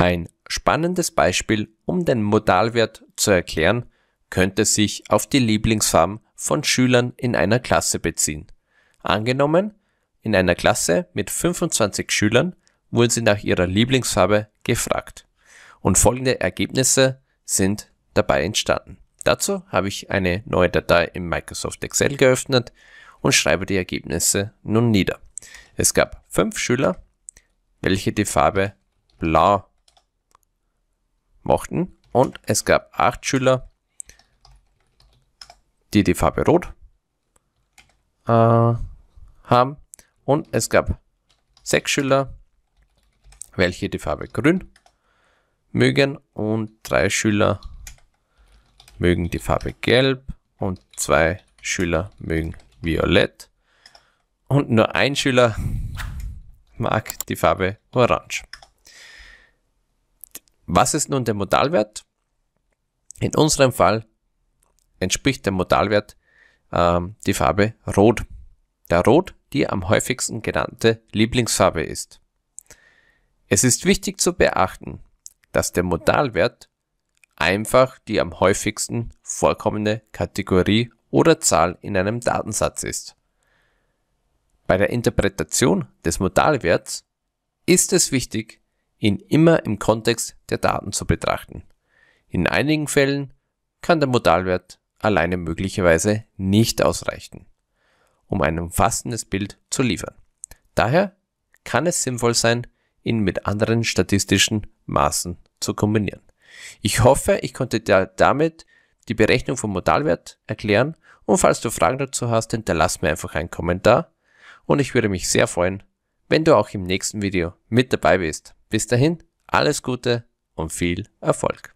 Ein spannendes Beispiel, um den Modalwert zu erklären, könnte sich auf die Lieblingsfarben von Schülern in einer Klasse beziehen. Angenommen, in einer Klasse mit 25 Schülern wurden sie nach ihrer Lieblingsfarbe gefragt. Und folgende Ergebnisse sind dabei entstanden. Dazu habe ich eine neue Datei im Microsoft Excel geöffnet und schreibe die Ergebnisse nun nieder. Es gab fünf Schüler, welche die Farbe blau mochten. Und es gab acht Schüler, die die Farbe Rot äh, haben. Und es gab sechs Schüler, welche die Farbe Grün mögen. Und drei Schüler mögen die Farbe Gelb. Und zwei Schüler mögen Violett. Und nur ein Schüler mag die Farbe Orange. Was ist nun der Modalwert? In unserem Fall entspricht der Modalwert ähm, die Farbe Rot, da Rot die am häufigsten genannte Lieblingsfarbe ist. Es ist wichtig zu beachten, dass der Modalwert einfach die am häufigsten vorkommende Kategorie oder Zahl in einem Datensatz ist. Bei der Interpretation des Modalwerts ist es wichtig, ihn immer im Kontext der Daten zu betrachten. In einigen Fällen kann der Modalwert alleine möglicherweise nicht ausreichen, um ein umfassendes Bild zu liefern. Daher kann es sinnvoll sein, ihn mit anderen statistischen Maßen zu kombinieren. Ich hoffe, ich konnte dir damit die Berechnung vom Modalwert erklären und falls du Fragen dazu hast, hinterlass mir einfach einen Kommentar und ich würde mich sehr freuen, wenn du auch im nächsten Video mit dabei bist. Bis dahin, alles Gute und viel Erfolg.